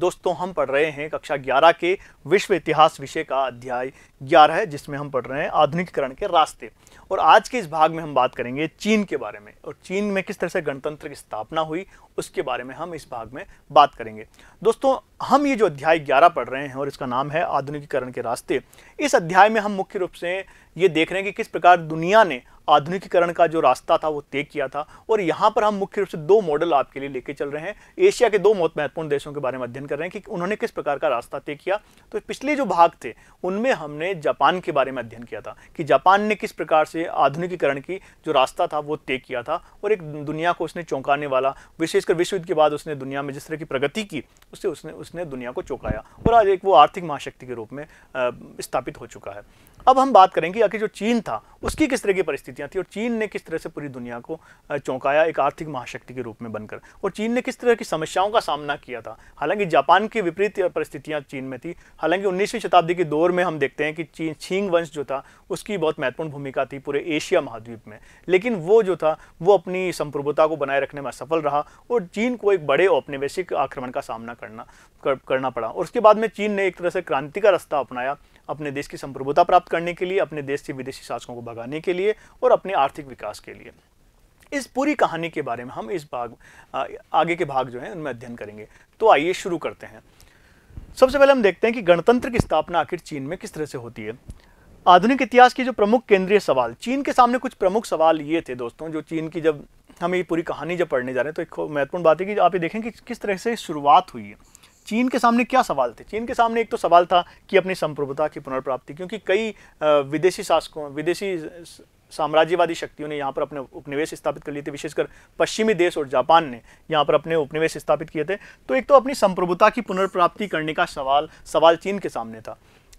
दोस्तों हम पढ़ रहे हैं कक्षा 11 के विश्व इतिहास विषय का अध्याय 11 है जिसमें हम पढ़ रहे हैं आधुनिकीकरण के रास्ते और आज के इस भाग में हम बात करेंगे चीन के बारे में और चीन में किस तरह से गणतंत्र की स्थापना हुई उसके बारे में हम इस भाग में बात करेंगे दोस्तों हम ये जो अध्याय ग्यारह पढ़ रहे हैं और इसका नाम है आधुनिकीकरण के रास्ते इस अध्याय में हम मुख्य रूप से ये देख रहे हैं कि किस प्रकार दुनिया ने आधुनिकीकरण का जो रास्ता था वो तय किया था और यहाँ पर हम मुख्य रूप से दो मॉडल आपके लिए लेके चल रहे हैं एशिया के दो बहुत महत्वपूर्ण देशों के बारे में अध्ययन कर रहे हैं कि उन्होंने किस प्रकार का रास्ता तय किया तो पिछले जो भाग थे उनमें हमने जापान के बारे में अध्ययन किया था कि जापान ने किस प्रकार से आधुनिकीकरण की जो रास्ता था वो तय किया था और एक दुनिया को उसने चौंकाने वाला विशेषकर विश्व युद्ध के बाद उसने दुनिया में जिस तरह की प्रगति की उससे उसने उसने दुनिया को चौंकाया और आज एक वो आर्थिक महाशक्ति के रूप में स्थापित हो चुका है अब हम बात करेंगे आखिर जो चीन था उसकी किस तरह की परिस्थितियाँ थी और चीन ने किस तरह से पूरी दुनिया को चौंकाया एक आर्थिक महाशक्ति के रूप में बनकर और चीन ने किस तरह की समस्याओं का सामना किया था हालांकि जापान की विपरीत परिस्थितियां चीन में थी हालांकि उन्नीसवीं शताब्दी के दौर में हम देखते हैं कि चीन छींग वंश जो था उसकी बहुत महत्वपूर्ण भूमिका थी पूरे एशिया महाद्वीप में लेकिन वो जो था वो अपनी संप्रभुता को बनाए रखने में असफल रहा और चीन को एक बड़े औपनिवेशिक आक्रमण का सामना करना करना पड़ा और उसके बाद में चीन ने एक तरह से क्रांति का रास्ता अपनाया अपने देश की संप्रभुता प्राप्त करने के लिए अपने देश के विदेशी शासकों को भगाने के लिए और अपने आर्थिक विकास के लिए इस पूरी कहानी के बारे में हम इस भाग आगे के भाग जो है उनमें अध्ययन करेंगे तो आइए शुरू करते हैं सबसे पहले हम देखते हैं कि गणतंत्र की स्थापना आखिर चीन में किस तरह से होती है आधुनिक इतिहास के जो प्रमुख केंद्रीय सवाल चीन के सामने कुछ प्रमुख सवाल ये थे दोस्तों जो चीन की जब हम ये पूरी कहानी जब पढ़ने जा रहे हैं तो एक महत्वपूर्ण बात है कि आप ये देखें कि किस तरह से शुरुआत हुई है चीन के सामने क्या सवाल थे चीन के सामने एक तो सवाल था कि अपनी संप्रभुता की पुनर्प्राप्ति क्योंकि कई विदेशी शासकों विदेशी साम्राज्यवादी शक्तियों ने यहाँ पर अपने उपनिवेश स्थापित कर लिए थे विशेषकर पश्चिमी देश और जापान ने यहाँ पर अपने उपनिवेश स्थापित किए थे तो एक तो अपनी संप्रभुता की पुनर्प्राप्ति करने का सवाल सवाल चीन के सामने था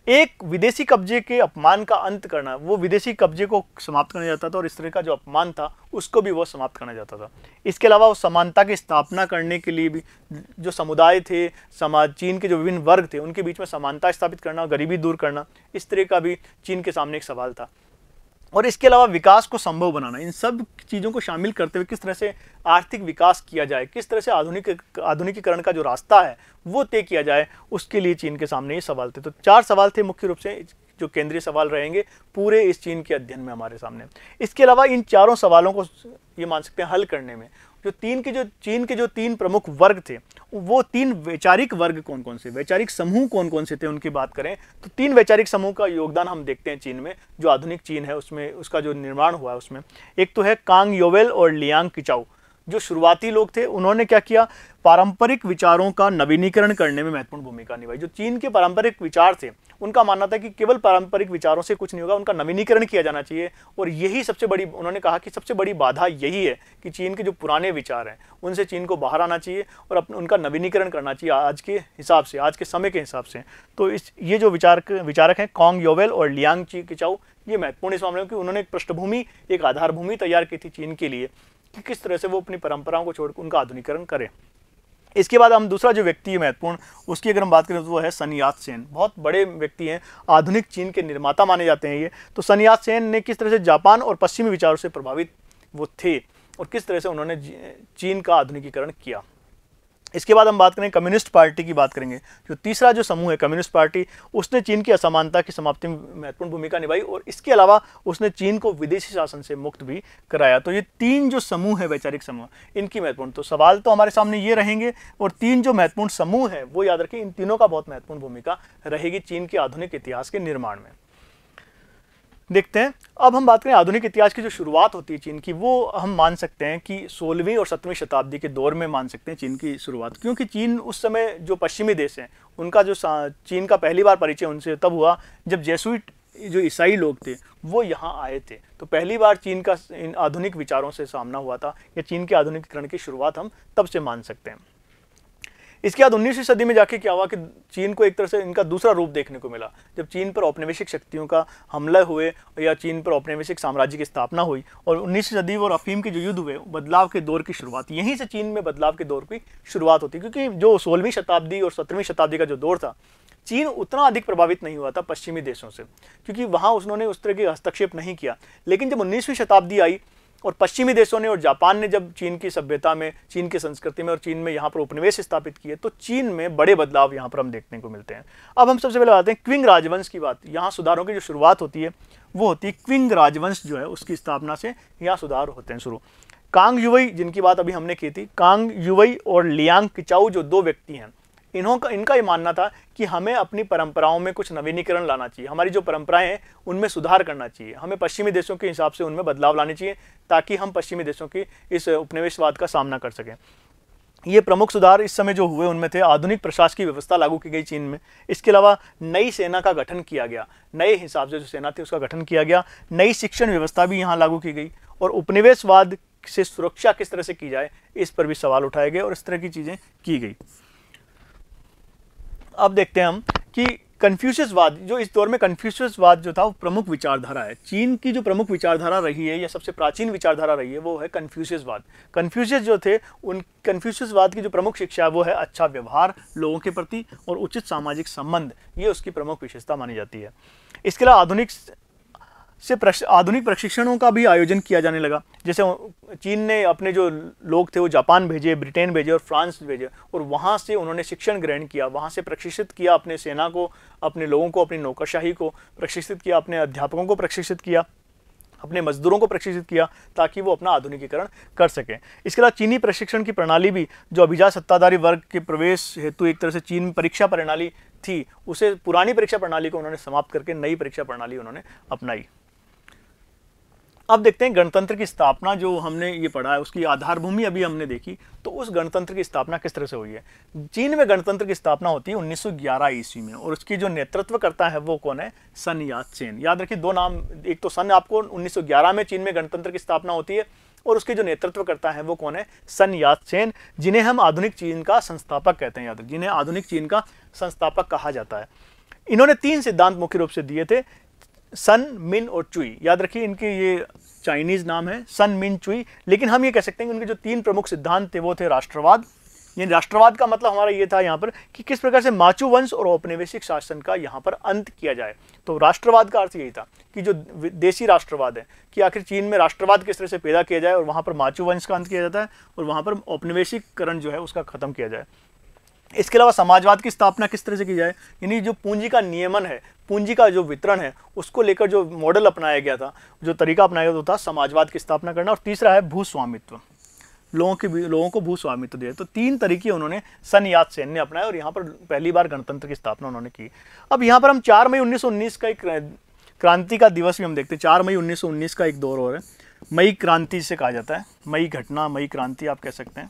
एक विदेशी कब्जे के अपमान का अंत करना वो विदेशी कब्जे को समाप्त करना जाता था और इस तरह का जो अपमान था उसको भी वो समाप्त करना जाता था इसके अलावा वो समानता की स्थापना करने के लिए भी जो समुदाय थे समाज चीन के जो विभिन्न वर्ग थे उनके बीच में समानता स्थापित करना गरीबी दूर करना इस तरह का भी चीन के सामने एक सवाल था और इसके अलावा विकास को संभव बनाना इन सब चीज़ों को शामिल करते हुए किस तरह से आर्थिक विकास किया जाए किस तरह से आधुनिक आधुनिकीकरण का जो रास्ता है वो तय किया जाए उसके लिए चीन के सामने ये सवाल थे तो चार सवाल थे मुख्य रूप से जो केंद्रीय सवाल रहेंगे पूरे इस चीन के अध्ययन में हमारे सामने इसके अलावा इन चारों सवालों को ये मान सकते हैं हल करने में जो तीन के जो चीन के जो तीन प्रमुख वर्ग थे वो तीन वैचारिक वर्ग कौन कौन से वैचारिक समूह कौन कौन से थे उनकी बात करें तो तीन वैचारिक समूह का योगदान हम देखते हैं चीन में जो आधुनिक चीन है उसमें उसका जो निर्माण हुआ है उसमें एक तो है कांग योवेल और लियांग किचाऊ जो शुरुआती लोग थे उन्होंने क्या किया पारंपरिक विचारों का नवीनीकरण करने में महत्वपूर्ण भूमिका निभाई जो चीन के पारंपरिक विचार थे उनका मानना था कि केवल पारंपरिक विचारों से कुछ नहीं होगा उनका नवीनीकरण किया जाना चाहिए और यही सबसे बड़ी उन्होंने कहा कि सबसे बड़ी बाधा यही है कि चीन के जो पुराने विचार हैं उनसे चीन को बाहर आना चाहिए और अपने उनका नवीनीकरण करना चाहिए आज के हिसाब से आज के समय के हिसाब से तो इस ये जो विचार विचारक हैं कॉन्ग योवेल और लियांग ची किचाऊ ये महत्वपूर्ण इस मामले में कि उन्होंने एक पृष्ठभूमि एक आधारभूमि तैयार की थी चीन के लिए कि किस तरह से वो अपनी परंपराओं को छोड़कर उनका आधुनिकरण करें इसके बाद हम दूसरा जो व्यक्ति है महत्वपूर्ण उसकी अगर हम बात करें तो वो है सनियात सेन बहुत बड़े व्यक्ति हैं आधुनिक चीन के निर्माता माने जाते हैं ये तो सनियात सेन ने किस तरह से जापान और पश्चिमी विचारों से प्रभावित वो थे और किस तरह से उन्होंने चीन का आधुनिकीकरण किया इसके बाद हम बात करें कम्युनिस्ट पार्टी की बात करेंगे जो तीसरा जो समूह है कम्युनिस्ट पार्टी उसने चीन की असमानता की समाप्ति में महत्वपूर्ण भूमिका निभाई और इसके अलावा उसने चीन को विदेशी शासन से मुक्त भी कराया तो ये तीन जो समूह है वैचारिक समूह इनकी महत्वपूर्ण तो सवाल तो हमारे सामने ये रहेंगे और तीन जो महत्वपूर्ण समूह है वो याद रखें इन तीनों का बहुत महत्वपूर्ण भूमिका रहेगी चीन के आधुनिक इतिहास के निर्माण में देखते हैं अब हम बात करें आधुनिक इतिहास की जो शुरुआत होती है चीन की वो हम मान सकते हैं कि सोलहवीं और सत्रहवीं शताब्दी के दौर में मान सकते हैं चीन की शुरुआत क्योंकि चीन उस समय जो पश्चिमी देश हैं उनका जो चीन का पहली बार परिचय उनसे तब हुआ जब जेसुइट जो ईसाई लोग थे वो यहाँ आए थे तो पहली बार चीन का इन आधुनिक विचारों से सामना हुआ था या चीन के आधुनिकीकरण की शुरुआत हम तब से मान सकते हैं इसके बाद उन्नीसवीं सदी में जाके क्या हुआ कि चीन को एक तरह से इनका दूसरा रूप देखने को मिला जब चीन पर औपनिवेशिक शक्तियों का हमला हुए या चीन पर औपनिवेशिक साम्राज्य की स्थापना हुई और उन्नीसवीं सदी और अफीम के जो युद्ध हुए बदलाव के दौर की शुरुआत यहीं से चीन में बदलाव के दौर की शुरुआत होती क्योंकि जो सोलहवीं शताब्दी और सत्रहवीं शताब्दी का जो दौर था चीन उतना अधिक प्रभावित नहीं हुआ था पश्चिमी देशों से क्योंकि वहाँ उन्होंने उस तरह के हस्तक्षेप नहीं किया लेकिन जब उन्नीसवीं शताब्दी आई और पश्चिमी देशों ने और जापान ने जब चीन की सभ्यता में चीन की संस्कृति में और चीन में यहाँ पर उपनिवेश स्थापित किए तो चीन में बड़े बदलाव यहाँ पर हम देखने को मिलते हैं अब हम सबसे पहले बताते हैं क्विंग राजवंश की बात यहाँ सुधारों की जो शुरुआत होती है वो होती है क्विंग राजवंश जो है उसकी स्थापना से यहाँ सुधार होते हैं शुरू कांग युवई जिनकी बात अभी हमने की थी कांग युवई और लियांग किचाऊ जो दो व्यक्ति हैं इन्हों का इनका ये मानना था कि हमें अपनी परंपराओं में कुछ नवीनीकरण लाना चाहिए हमारी जो परंपराएं हैं उनमें सुधार करना चाहिए हमें पश्चिमी देशों के हिसाब से उनमें बदलाव लाने चाहिए ताकि हम पश्चिमी देशों की इस उपनिवेशवाद का सामना कर सकें ये प्रमुख सुधार इस समय जो हुए उनमें थे आधुनिक प्रशासकीय व्यवस्था लागू की गई चीन में इसके अलावा नई सेना का गठन किया गया नए हिसाब से जो सेना थी उसका गठन किया गया नई शिक्षण व्यवस्था भी यहाँ लागू की गई और उपनिवेशवाद से सुरक्षा किस तरह से की जाए इस पर भी सवाल उठाए गए और इस तरह की चीज़ें की गई अब देखते हैं हम कि कन्फ्यूशियसवाद जो इस दौर में कन्फ्यूशियसवाद जो था वो प्रमुख विचारधारा है चीन की जो प्रमुख विचारधारा रही है या सबसे प्राचीन विचारधारा रही है वो है कन्फ्यूशियसवाद कन्फ्यूशियस जो थे उन कन्फ्यूशियसवाद की जो प्रमुख शिक्षा है वो है अच्छा व्यवहार लोगों के प्रति और उचित सामाजिक संबंध ये उसकी प्रमुख विशेषता मानी जाती है इसके अलावा आधुनिक से आधुनिक प्रशिक्षणों का भी आयोजन किया जाने लगा जैसे चीन ने अपने जो लोग थे वो जापान भेजे ब्रिटेन भेजे और फ्रांस भेजे और वहाँ से उन्होंने शिक्षण ग्रहण किया वहाँ से प्रशिक्षित किया अपने सेना को अपने लोगों को अपनी नौकरशाही को प्रशिक्षित किया अपने अध्यापकों को प्रशिक्षित किया अपने मजदूरों को प्रशिक्षित किया ताकि वो अपना आधुनिकीकरण कर सकें इसके अलावा चीनी प्रशिक्षण की प्रणाली भी जो अभिजात सत्ताधारी वर्ग के प्रवेश हेतु एक तरह से चीन परीक्षा प्रणाली थी उसे पुरानी परीक्षा प्रणाली को उन्होंने समाप्त करके नई परीक्षा प्रणाली उन्होंने अपनाई अब देखते हैं गणतंत्र की स्थापना जो हमने ये पढ़ा है उसकी आधारभूमि अभी हमने देखी तो उस गणतंत्र की स्थापना किस तरह से हुई है चीन में गणतंत्र की स्थापना होती है 1911 ईस्वी में और उसकी जो नेतृत्व करता है वो कौन है सन याद चेन याद रखिए दो नाम एक तो सन आपको 1911 में चीन में गणतंत्र की स्थापना होती है और उसके जो नेतृत्व करता है वो कौन है सन याद चेन जिन्हें हम आधुनिक चीन का संस्थापक कहते हैं याद जिन्हें आधुनिक चीन का संस्थापक कहा जाता है इन्होंने तीन सिद्धांत मुख्य रूप से दिए थे सन मिन और चुई याद रखिए इनके ये चाइनीज़ नाम है सन मिन चुई लेकिन हम ये कह सकते हैं कि उनके जो तीन प्रमुख सिद्धांत थे वो थे राष्ट्रवाद यानी राष्ट्रवाद का मतलब हमारा ये था यहाँ पर कि किस प्रकार से माचू वंश और औपनिवेशिक शासन का यहाँ पर अंत किया जाए तो राष्ट्रवाद का अर्थ यही था कि जो देशी राष्ट्रवाद है कि आखिर चीन में राष्ट्रवाद किस तरह से पैदा किया जाए और वहाँ पर माचू वंश का अंत किया जाता है और वहाँ पर औपनिवेशिकरण जो है उसका खत्म किया जाए इसके अलावा समाजवाद की स्थापना किस तरह से की जाए यानी जो पूंजी का नियमन है पूंजी का जो वितरण है उसको लेकर जो मॉडल अपनाया गया था जो तरीका अपनाया गया था समाजवाद की स्थापना करना और तीसरा है भूस्वामित्व लोगों के लोगों को भूस्वामित्व दिया तो तीन तरीके उन्होंने सन याद सेन अपनाया और यहाँ पर पहली बार गणतंत्र की स्थापना उन्होंने की अब यहाँ पर हम चार मई उन्नीस का एक क्रांति का दिवस भी हम देखते हैं चार मई उन्नीस का एक दौर और है मई क्रांति से कहा जाता है मई घटना मई क्रांति आप कह सकते हैं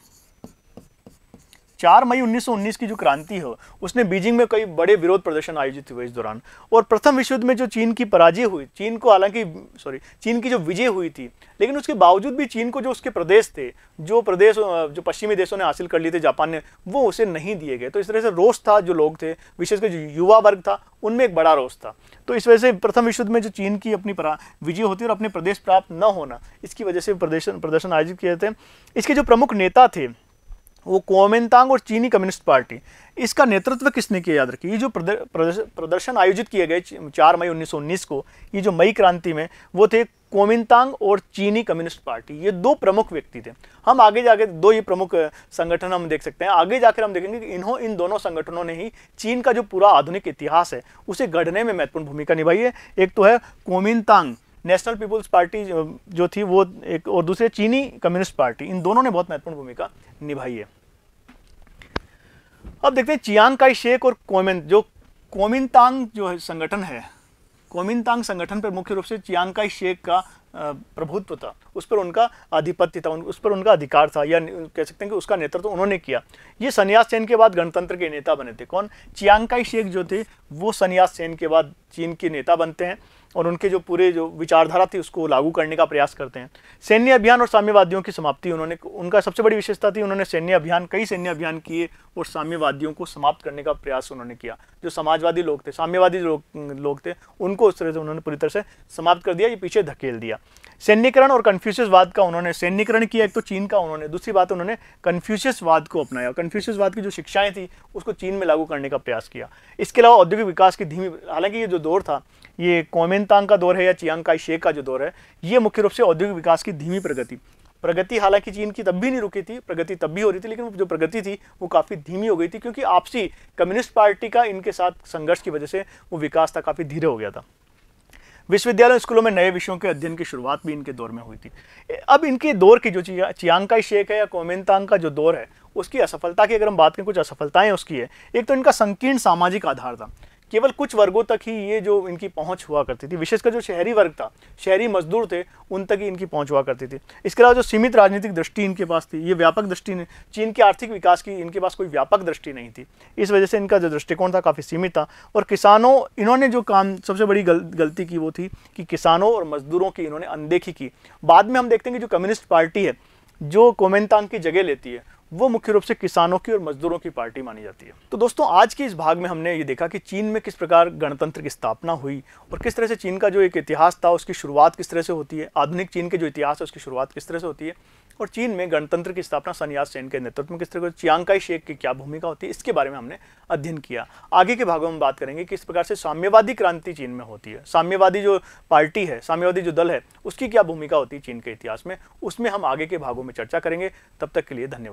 चार मई 1919 की जो क्रांति हो उसने बीजिंग में कई बड़े विरोध प्रदर्शन आयोजित हुए इस दौरान और प्रथम विश्व युद्ध में जो चीन की पराजय हुई चीन को हालांकि सॉरी चीन की जो विजय हुई थी लेकिन उसके बावजूद भी चीन को जो उसके प्रदेश थे जो प्रदेश जो पश्चिमी देशों ने हासिल कर लिए थे जापान ने वो उसे नहीं दिए गए तो इस तरह से रोष था जो लोग थे विशेषकर जो युवा वर्ग था उनमें एक बड़ा रोष था तो इस वजह से प्रथम विश्व युद्ध में जो चीन की अपनी विजय होती और अपने प्रदेश प्राप्त न होना इसकी वजह से प्रदर्शन प्रदर्शन आयोजित किए थे इसके जो प्रमुख नेता थे वो कोमेंतांग और चीनी कम्युनिस्ट पार्टी इसका नेतृत्व किसने किया याद रखिए ये जो प्रदर्शन आयोजित किए गए चार मई 1919 को ये जो मई क्रांति में वो थे कोमिनतांग और चीनी कम्युनिस्ट पार्टी ये दो प्रमुख व्यक्ति थे हम आगे जाके दो ये प्रमुख संगठन हम देख सकते हैं आगे जाकर हम देखेंगे कि इन्हों इन दोनों संगठनों ने ही चीन का जो पूरा आधुनिक इतिहास है उसे गढ़ने में महत्वपूर्ण भूमिका निभाई है एक तो है कोमिनतांग नेशनल पीपुल्स पार्टी जो थी वो एक और दूसरे चीनी कम्युनिस्ट पार्टी इन दोनों ने बहुत महत्वपूर्ण भूमिका निभाई है अब देखते हैं चियांग काई शेख और कोमिन जो कोमिनतांग जो है संगठन है कोमिनतांग संगठन पर मुख्य रूप से चियांग काई शेख का प्रभुत्व था उस पर उनका आधिपत्य था उस पर उनका अधिकार था या कह सकते हैं कि उसका नेतृत्व तो उन्होंने किया ये सन्यास चैन के बाद गणतंत्र के नेता बने थे कौन चियांकाई शेख जो थे वो सन्यास चैन के बाद चीन के नेता बनते हैं और उनके जो पूरे जो विचारधारा थी उसको लागू करने का प्रयास करते हैं सैन्य अभियान और साम्यवादियों की समाप्ति उन्होंने उनका सबसे बड़ी विशेषता थी उन्होंने सैन्य अभियान कई सैन्य अभियान किए और साम्यवादियों को समाप्त करने का प्रयास उन्होंने किया जो समाजवादी लोग थे साम्यवादी लोग लोग थे उनको उस तरह से उन्होंने पूरी तरह से समाप्त कर दिया ये पीछे धकेल दिया सैन्यकरण और कन्फ्यूशियसवाद का उन्होंने सैन्यकरण किया एक तो चीन का उन्होंने दूसरी बात उन्होंने कन्फ्यूशियसवाद को अपनाया कन्फ्यूशियसवाद की जो शिक्षाएं थी उसको चीन में लागू करने का प्रयास किया इसके अलावा औद्योगिक विकास की धीमी हालांकि ये जो दौर था ये कोमेंतांग का दौर है या चियांग काई शेख का जो दौर है ये मुख्य रूप से औद्योगिक विकास की धीमी प्रगति प्रगति हालांकि चीन की तब भी नहीं रुकी थी प्रगति तब भी हो रही थी लेकिन जो प्रगति थी वो काफ़ी धीमी हो गई थी क्योंकि आपसी कम्युनिस्ट पार्टी का इनके साथ संघर्ष की वजह से वो विकास था काफ़ी धीरे हो गया था विश्वविद्यालय स्कूलों में नए विषयों के अध्ययन की शुरुआत भी इनके दौर में हुई थी अब इनके दौर की जो चियांग शेख है या कोमेंतांग का जो दौर है उसकी असफलता की अगर हम बात करें कुछ असफलताएं उसकी है एक तो इनका संकीर्ण सामाजिक आधार था केवल कुछ वर्गों तक ही ये जो इनकी पहुंच हुआ करती थी विशेषकर जो शहरी वर्ग था शहरी मजदूर थे उन तक ही इनकी पहुंच हुआ करती थी इसके अलावा जो सीमित राजनीतिक दृष्टि इनके पास थी ये व्यापक दृष्टि नहीं चीन के आर्थिक विकास की इनके पास कोई व्यापक दृष्टि नहीं थी इस वजह से इनका जो दृष्टिकोण था काफ़ी सीमित था और किसानों इन्होंने जो काम सबसे बड़ी गल, गलती की वो थी कि किसानों और मजदूरों की इन्होंने अनदेखी की बाद में हम देखते हैं कि जो कम्युनिस्ट पार्टी है जो कोमेंतांग की जगह लेती है वो मुख्य रूप से किसानों की और मजदूरों की पार्टी मानी जाती है तो दोस्तों आज के इस भाग में हमने ये देखा कि चीन में किस प्रकार गणतंत्र की स्थापना हुई और किस तरह से चीन का जो एक इतिहास था उसकी शुरुआत किस तरह से होती है आधुनिक चीन के जो इतिहास है उसकी शुरुआत किस तरह से होती है और चीन में गणतंत्र की स्थापना सनियाज सेन के नेतृत्व में किस तरह चियांकाई शेख की क्या भूमिका होती है इसके बारे में हमने अध्ययन किया आगे के भागों में बात करेंगे किस प्रकार से साम्यवादी क्रांति चीन में होती है साम्यवादी जो पार्टी है साम्यवादी जो दल है उसकी क्या भूमिका होती है चीन के इतिहास में उसमें हम आगे के भागों में चर्चा करेंगे तब तक के लिए धन्यवाद